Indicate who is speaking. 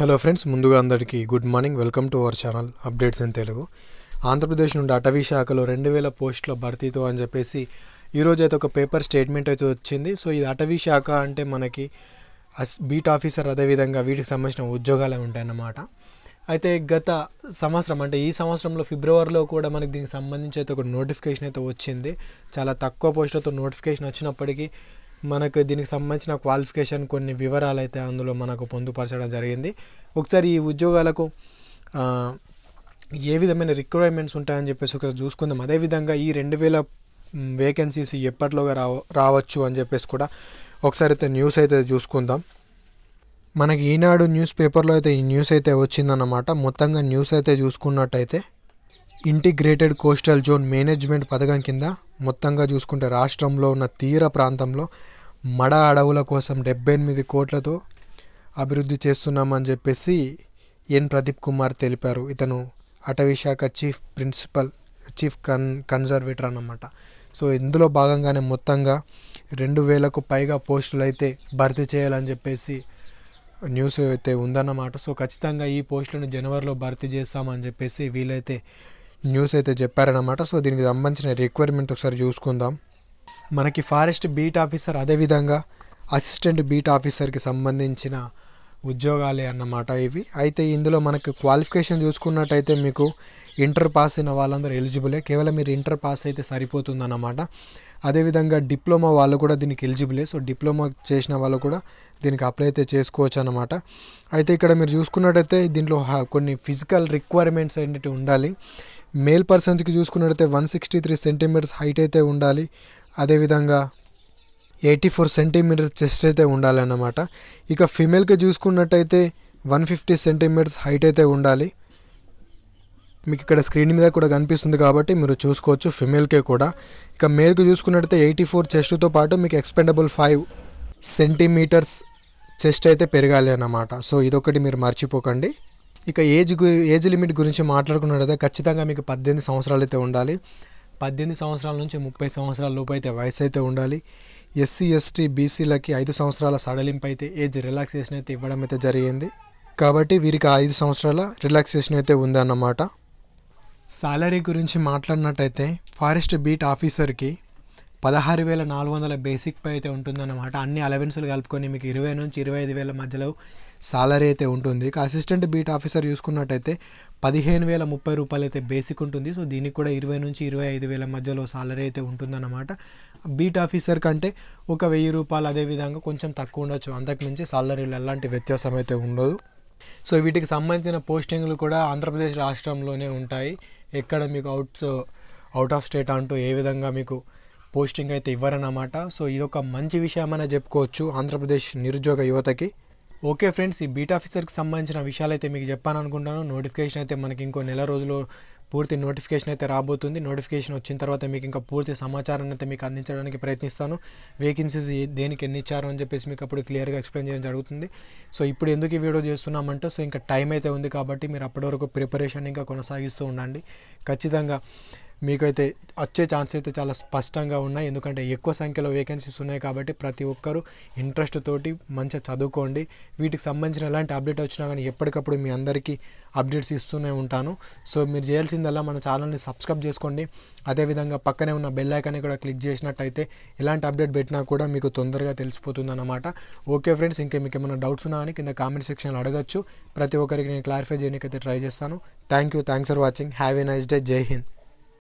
Speaker 1: hello friends ముందుగా అందరికీ good morning welcome to our channel updates in Telugu Andhra Pradesh నుండి అటవీ శాఖలో రెండు వేల పోస్టుల భర్తీతో అని చెప్పేసి ఈరోజు అయితే ఒక పేపర్ స్టేట్మెంట్ అయితే వచ్చింది సో ఇది అటవీ శాఖ అంటే మనకి బీట్ ఆఫీసర్ అదేవిధంగా వీటికి సంబంధించిన ఉద్యోగాలే ఉంటాయన్నమాట అయితే గత సంవత్సరం అంటే ఈ సంవత్సరంలో ఫిబ్రవరిలో కూడా మనకి దీనికి సంబంధించి అయితే ఒక నోటిఫికేషన్ అయితే వచ్చింది చాలా తక్కువ పోస్టులతో నోటిఫికేషన్ వచ్చినప్పటికీ మనకు దీనికి సంబంధించిన క్వాలిఫికేషన్ కొన్ని వివరాలు అయితే అందులో మనకు పొందుపరచడం జరిగింది ఒకసారి ఈ ఉద్యోగాలకు ఏ విధమైన రిక్వైర్మెంట్స్ ఉంటాయని చెప్పేసి ఒకసారి చూసుకుందాం అదేవిధంగా ఈ రెండు వేల వేకెన్సీస్ ఎప్పట్లోగా రావ రావచ్చు అని చెప్పేసి కూడా ఒకసారి అయితే న్యూస్ అయితే చూసుకుందాం మనకి ఈనాడు న్యూస్ పేపర్లో అయితే ఈ న్యూస్ అయితే వచ్చిందన్నమాట మొత్తంగా న్యూస్ అయితే చూసుకున్నట్టయితే ఇంటిగ్రేటెడ్ కోస్టల్ జోన్ మేనేజ్మెంట్ పథకం కింద మొత్తంగా చూసుకుంటే రాష్ట్రంలో ఉన్న తీర ప్రాంతంలో మడ అడవుల కోసం డెబ్బై ఎనిమిది కోట్లతో అభివృద్ధి చేస్తున్నామని చెప్పేసి ఎన్ ప్రదీప్ కుమార్ తెలిపారు ఇతను అటవీ శాఖ చీఫ్ ప్రిన్సిపల్ చీఫ్ కన్ కన్జర్వేటర్ అన్నమాట సో ఇందులో భాగంగానే మొత్తంగా రెండు వేలకు పైగా పోస్టులు అయితే భర్తీ చేయాలని చెప్పేసి న్యూస్ అయితే ఉందన్నమాట సో ఖచ్చితంగా ఈ పోస్టులను జనవరిలో భర్తీ చేస్తామని చెప్పేసి వీలైతే న్యూస్ అయితే చెప్పారనమాట సో దీనికి సంబంధించిన రిక్వైర్మెంట్ ఒకసారి చూసుకుందాం మనకి ఫారెస్ట్ బీట్ ఆఫీసర్ అదేవిధంగా అసిస్టెంట్ బీట్ ఆఫీసర్కి సంబంధించిన ఉద్యోగాలే అన్నమాట ఇవి అయితే ఇందులో మనకు క్వాలిఫికేషన్ చూసుకున్నట్టయితే మీకు ఇంటర్ పాస్ అయిన వాళ్ళందరూ ఎలిజిబులే కేవలం మీరు ఇంటర్ పాస్ అయితే సరిపోతుందన్నమాట అదేవిధంగా డిప్లొమా వాళ్ళు కూడా దీనికి ఎలిజిబులే సో డిప్లొమా చేసిన వాళ్ళు కూడా దీనికి అప్లై అయితే చేసుకోవచ్చు అనమాట అయితే ఇక్కడ మీరు చూసుకున్నట్టయితే దీంట్లో కొన్ని ఫిజికల్ రిక్వైర్మెంట్స్ అనేటివి ఉండాలి మేల్ పర్సన్స్కి చూసుకున్నట్టయితే one sixty three centimeters height అయితే ఉండాలి అదేవిధంగా ఎయిటీ ఫోర్ సెంటీమీటర్స్ చెస్ట్ అయితే ఉండాలన్నమాట ఇక ఫీమేల్కి చూసుకున్నట్టయితే వన్ ఫిఫ్టీ సెంటీమీటర్స్ హైట్ అయితే ఉండాలి మీకు ఇక్కడ స్క్రీన్ మీద కూడా కనిపిస్తుంది కాబట్టి మీరు చూసుకోవచ్చు ఫిమేల్కే కూడా ఇక మేల్కి చూసుకున్నట్టయితే ఎయిటీ ఫోర్ చెస్ట్తో పాటు మీకు ఎక్స్పెండబుల్ ఫైవ్ సెంటీమీటర్స్ చెస్ట్ అయితే పెరగాలి అన్నమాట సో ఇదొకటి మీరు మర్చిపోకండి ఇక ఏజ్ ఏజ్ లిమిట్ గురించి మాట్లాడుకున్నట్టయితే ఖచ్చితంగా మీకు పద్దెనిమిది సంవత్సరాలు అయితే ఉండాలి పద్దెనిమిది సంవత్సరాల నుంచి ముప్పై సంవత్సరాల లోపు అయితే వయసు అయితే ఉండాలి ఎస్సీ ఎస్టీ బీసీలకి ఐదు సంవత్సరాల సడలింపు అయితే ఏజ్ రిలాక్సేషన్ అయితే ఇవ్వడం అయితే జరిగింది కాబట్టి వీరికి ఐదు సంవత్సరాల రిలాక్సేషన్ అయితే ఉందన్నమాట శాలరీ గురించి మాట్లాడినట్టయితే ఫారెస్ట్ బీట్ ఆఫీసర్కి పదహారు వేల నాలుగు వందల బేసిక్ పే అయితే ఉంటుందన్నమాట అన్ని అలవెన్సులు కలుపుకొని మీకు ఇరవై నుంచి ఇరవై ఐదు వేల మధ్యలో సాలరీ అయితే ఉంటుంది ఇక అసిస్టెంట్ బీట్ ఆఫీసర్ చూసుకున్నట్టయితే పదిహేను వేల ముప్పై రూపాయలు అయితే బేసిక్ ఉంటుంది సో దీనికి కూడా ఇరవై నుంచి ఇరవై ఐదు వేల మధ్యలో సాలరీ అయితే ఉంటుందన్నమాట బీట్ ఆఫీసర్ కంటే ఒక వెయ్యి రూపాయలు అదేవిధంగా కొంచెం తక్కువ ఉండొచ్చు అంతకుమించి సాలరీలు ఎలాంటి వ్యత్యాసం అయితే ఉండదు సో వీటికి సంబంధించిన పోస్టింగ్లు కూడా ఆంధ్రప్రదేశ్ రాష్ట్రంలోనే ఉంటాయి ఎక్కడ మీకు అవుట్ అవుట్ ఆఫ్ స్టేట్ అంటూ ఏ విధంగా మీకు పోస్టింగ్ అయితే ఇవ్వరన్నమాట సో ఇదొక మంచి విషయం చెప్పుకోవచ్చు ఆంధ్రప్రదేశ్ నిరుద్యోగ యువతకి ఓకే ఫ్రెండ్స్ ఈ బీట్ ఆఫీసర్కి సంబంధించిన విషయాలు అయితే మీకు చెప్పాను అనుకుంటాను నోటిఫికేషన్ అయితే మనకి ఇంకో నెల రోజులు పూర్తి నోటిఫికేషన్ అయితే రాబోతుంది నోటిఫికేషన్ వచ్చిన తర్వాత మీకు ఇంకా పూర్తి సమాచారాన్ని అయితే మీకు అందించడానికి ప్రయత్నిస్తాను వేకెన్సీస్ దేనికి ఎన్ని ఇచ్చారు అని చెప్పేసి మీకు అప్పుడు క్లియర్గా ఎక్స్ప్లెయిన్ చేయడం జరుగుతుంది సో ఇప్పుడు ఎందుకు ఈ వీడియో చేస్తున్నామంటే సో ఇంకా టైం అయితే ఉంది కాబట్టి మీరు అప్పటివరకు ప్రిపరేషన్ ఇంకా కొనసాగిస్తూ ఉండండి ఖచ్చితంగా మీకైతే వచ్చే ఛాన్స్ అయితే చాలా స్పష్టంగా ఉన్నాయి ఎందుకంటే ఎక్కువ సంఖ్యలో వేకెన్సీస్ ఉన్నాయి కాబట్టి ప్రతి ఒక్కరూ ఇంట్రెస్ట్ తోటి మంచిగా చదువుకోండి వీటికి సంబంధించిన ఎలాంటి అప్డేట్ వచ్చినా కానీ ఎప్పటికప్పుడు మీ అందరికీ అప్డేట్స్ ఇస్తూనే ఉంటాను సో మీరు చేయాల్సిందల్లా మన ఛానల్ని సబ్స్క్రైబ్ చేసుకోండి అదేవిధంగా పక్కనే ఉన్న బెల్ ఐకాన్ని కూడా క్లిక్ చేసినట్టయితే ఎలాంటి అప్డేట్ పెట్టినా కూడా మీకు తొందరగా తెలిసిపోతుంది ఓకే ఫ్రెండ్స్ ఇంకా మీకు ఏమైనా డౌట్స్ ఉన్నా కానీ కింద కామెంట్ సెక్షన్లో అడగచ్చు ప్రతి ఒక్కరికి నేను క్లారిఫై చేయడానికి అయితే ట్రై చేస్తాను thank you thanks for watching have a nice day Jai Hind